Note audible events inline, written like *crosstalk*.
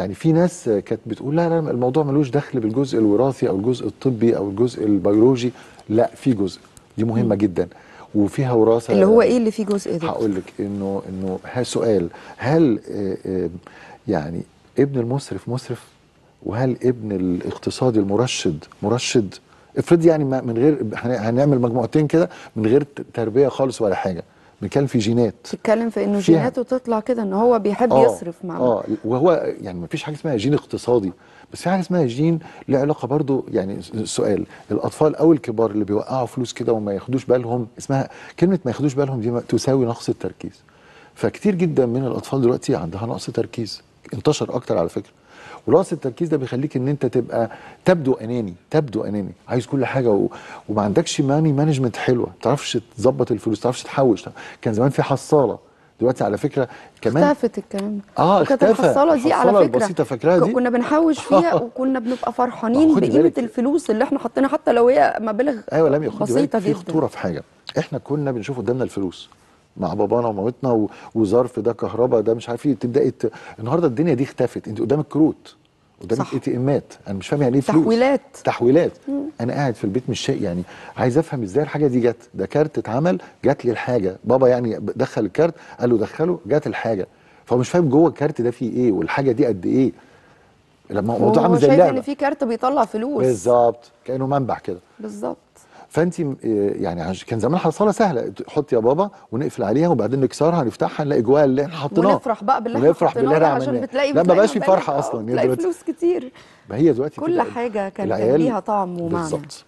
يعني في ناس كانت بتقول لا لا الموضوع ملوش دخل بالجزء الوراثي او الجزء الطبي او الجزء البيولوجي لا في جزء دي مهمه م. جدا وفيها وراثه اللي هو ايه اللي فيه جزء ده هقول لك انه انه ها سؤال هل آه، آه، يعني ابن المسرف مسرف وهل ابن الاقتصادي المرشد مرشد افرض يعني من غير هنعمل مجموعتين كده من غير تربيه خالص ولا حاجه بنتكلم في جينات بتتكلم في انه جيناته تطلع كده ان هو بيحب آه يصرف مع اه وهو يعني ما فيش حاجه اسمها جين اقتصادي بس في حاجه اسمها جين له علاقه برضه يعني السؤال الاطفال او الكبار اللي بيوقعوا فلوس كده وما ياخدوش بالهم اسمها كلمه ما ياخدوش بالهم دي تساوي نقص التركيز فكتير جدا من الاطفال دلوقتي عندها نقص تركيز انتشر اكتر على فكره ولغز التركيز ده بيخليك ان انت تبقى تبدو اناني تبدو اناني عايز كل حاجه و... وما عندكش ماني مانجمنت حلوه ما تعرفش تظبط الفلوس ما تعرفش تحوش كان زمان في حصاله دلوقتي على فكره كمان اختفت الكلام اه اختفت الحصاله دي على فكره البسيطه دي كنا بنحوش فيها *laughs* وكنا بنبقى فرحانين بقيمه الفلوس اللي احنا حاطينها حتى لو هي مبالغ ايوه لم يخد بسيطه جدا في خطوره في حاجه احنا كنا بنشوف قدامنا الفلوس مع بابانا ومامتنا وظرف ده كهرباء ده مش عارف ايه تبداي النهارده الدنيا دي اختفت انت قدامك كروت قدامك اي تي امات انا مش فاهم يعني ايه فلوس تحويلات تحويلات مم. انا قاعد في البيت مش شيء يعني عايز افهم ازاي الحاجه دي جت ده كارت اتعمل جات لي الحاجه بابا يعني دخل الكارت قال له دخله جات الحاجه فهو مش فاهم جوه الكارت ده فيه ايه والحاجه دي قد ايه لما الموضوع عامل زي اللعبه هو شايف ان في كارت بيطلع فلوس بالظبط كانه منبع كده بالظبط فانت آه، يعني كان زمان حصاله سهله حط يا بابا ونقفل عليها وبعدين نكسرها نفتحها نلاقي جواها اللي احنا حطيناه ونفرح بقى باللي احنا ونفرح باللي احنا عشان بتلاقي لا ما بقاش في فرحه اصلا دلوقتي فلوس كتير ما هي دلوقتي كل حاجه كان ليها طعم ومعنى بالظبط